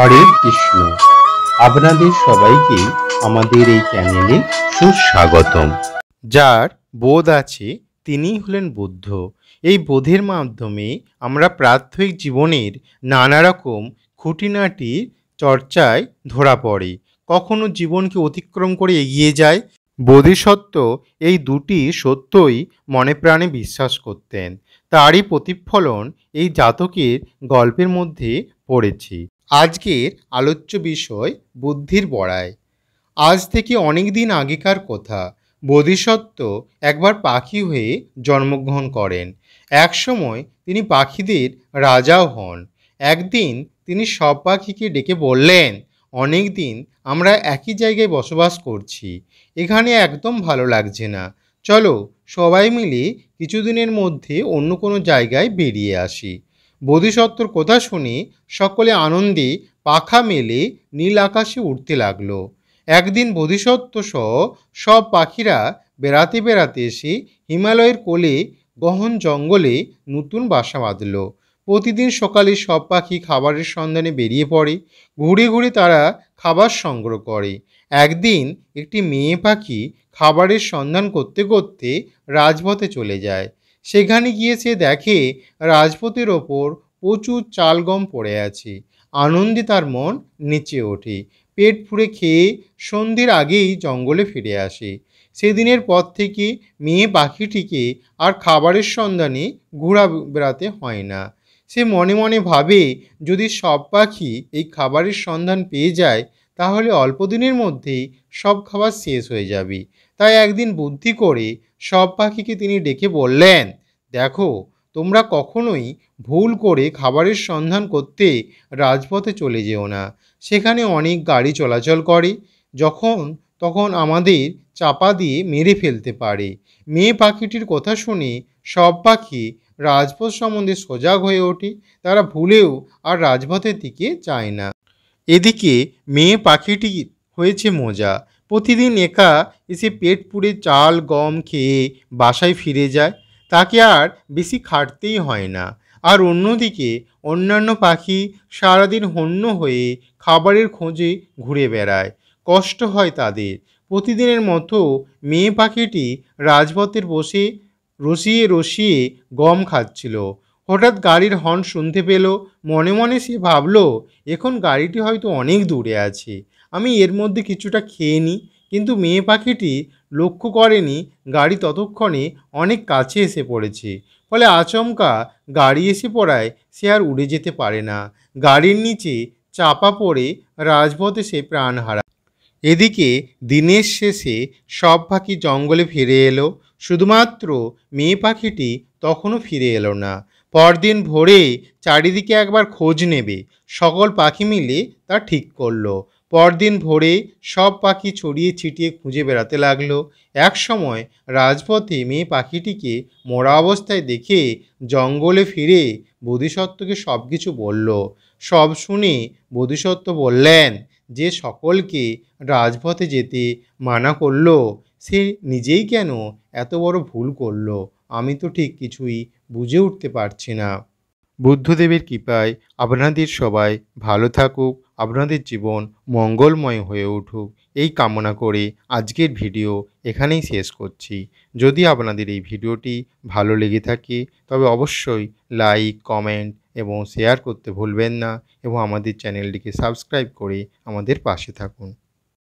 হরে কৃষ্ণ আপনাদের সবাইকে আমাদের এই চ্যানেলে সুস্বাগতম যার বোধ আছে তিনি হলেন বুদ্ধ এই বোধের মাধ্যমে আমরা প্রাথমিক জীবনের নানা রকম খুঁটিনাটি চর্চায় ধরা পড়ে কখনো জীবনকে অতিক্রম করে এগিয়ে যায় বোধিসত্ত্ব এই দুটি সত্যই মনে প্রাণে বিশ্বাস করতেন তারই প্রতিফলন এই জাতকের গল্পের মধ্যে পড়েছি আজকের আলোচ্য বিষয় বুদ্ধির বড়ায় আজ থেকে অনেক দিন আগেকার কথা বোধিসত্ত্ব একবার পাখি হয়ে জন্মগ্রহণ করেন একসময় তিনি পাখিদের রাজাও হন একদিন তিনি সব পাখিকে ডেকে বললেন অনেক দিন আমরা একই জায়গায় বসবাস করছি এখানে একদম ভালো লাগছে না চলো সবাই মিলে কিছুদিনের মধ্যে অন্য কোনো জায়গায় বেরিয়ে আসি বোধিসত্ত্বর কথা শুনে সকলে আনন্দে পাখা মেলে নীল আকাশে উঠতে লাগলো একদিন বোধিসত্ত্ব সহ সব পাখিরা বেড়াতে বেড়াতে এসে হিমালয়ের কোলে গহন জঙ্গলে নতুন বাসা বাঁধল প্রতিদিন সকালে সব পাখি খাবারের সন্ধানে বেরিয়ে পড়ে ঘুরে ঘুরে তারা খাবার সংগ্রহ করে একদিন একটি মেয়ে পাখি খাবারের সন্ধান করতে করতে রাজপথে চলে যায় সেখানে গিয়ে সে দেখে রাজপথের ওপর প্রচুর চালগম পড়ে আছে আনন্দে তার মন নিচে ওঠে পেট ফুড়ে খেয়ে সন্ধ্যের আগেই জঙ্গলে ফিরে আসে সেদিনের পর থেকে মেয়ে পাখিটিকে আর খাবারের সন্ধানে ঘোরা বেড়াতে হয় না সে মনে মনে ভাবে যদি সব পাখি এই খাবারের সন্ধান পেয়ে যায় তাহলে অল্প দিনের মধ্যেই সব খাবার শেষ হয়ে যাবে তাই একদিন বুদ্ধি করে সব পাখিকে তিনি ডেকে বললেন দেখো তোমরা কখনোই ভুল করে খাবারের সন্ধান করতে রাজপথে চলে যেও না সেখানে অনেক গাড়ি চলাচল করে যখন তখন আমাদের চাপা দিয়ে মেরে ফেলতে পারে মেয়ে পাখিটির কথা শুনে সব পাখি রাজপথ সম্বন্ধে সজাগ হয়ে ওঠে তারা ভুলেও আর রাজপথের দিকে চায় না এদিকে মেয়ে পাখিটি হয়েছে মজা প্রতিদিন একা এসে পেট পুড়ে চাল গম খেয়ে বাসায় ফিরে যায় তাকে আর বেশি খাটতেই হয় না আর অন্যদিকে অন্যান্য পাখি সারাদিন হন্য হয়ে খাবারের খোঁজে ঘুরে বেড়ায় কষ্ট হয় তাদের প্রতিদিনের মতো মেয়ে পাখিটি রাজপথের বসে রসিয়ে রসিয়ে গম খাচ্ছিল হঠাৎ গাড়ির হর্ন শুনতে পেল মনে মনে সে ভাবল এখন গাড়িটি হয়তো অনেক দূরে আছে আমি এর মধ্যে কিছুটা খেয়ে নিই কিন্তু মেয়ে পাখিটি লক্ষ্য করেনি গাড়ি ততক্ষণে অনেক কাছে এসে পড়েছে ফলে আচমকা গাড়ি এসে পড়ায় সে আর উড়ে যেতে পারে না গাড়ির নিচে চাপা পড়ে রাজপথে সে প্রাণ হারায় এদিকে দিনের শেষে সব পাখি জঙ্গলে ফিরে এলো শুধুমাত্র মেয়ে পাখিটি তখনও ফিরে এলো না পরদিন ভোরে চারিদিকে একবার খোঁজ নেবে সকল পাখি মিলে তা ঠিক করলো পরদিন ভোরে সব পাখি ছড়িয়ে ছিটিয়ে খুঁজে বেড়াতে লাগলো সময় রাজপথে মেয়ে পাখিটিকে মরা অবস্থায় দেখে জঙ্গলে ফিরে বোধিসত্ত্বকে সব কিছু বলল সব শুনে বোধিসত্ত্ব বললেন যে সকলকে রাজপথে যেতে মানা করল সে নিজেই কেন এত বড় ভুল করল আমি তো ঠিক কিছুই বুঝে উঠতে পারছি না বুদ্ধদেবের কৃপায় আপনাদের সবাই ভালো থাকুক আপনাদের জীবন মঙ্গলময় হয়ে উঠুক এই কামনা করে আজকের ভিডিও এখানেই শেষ করছি যদি আপনাদের এই ভিডিওটি ভালো লেগে থাকে তবে অবশ্যই লাইক কমেন্ট এবং শেয়ার করতে ভুলবেন না এবং আমাদের চ্যানেলটিকে সাবস্ক্রাইব করে আমাদের পাশে থাকুন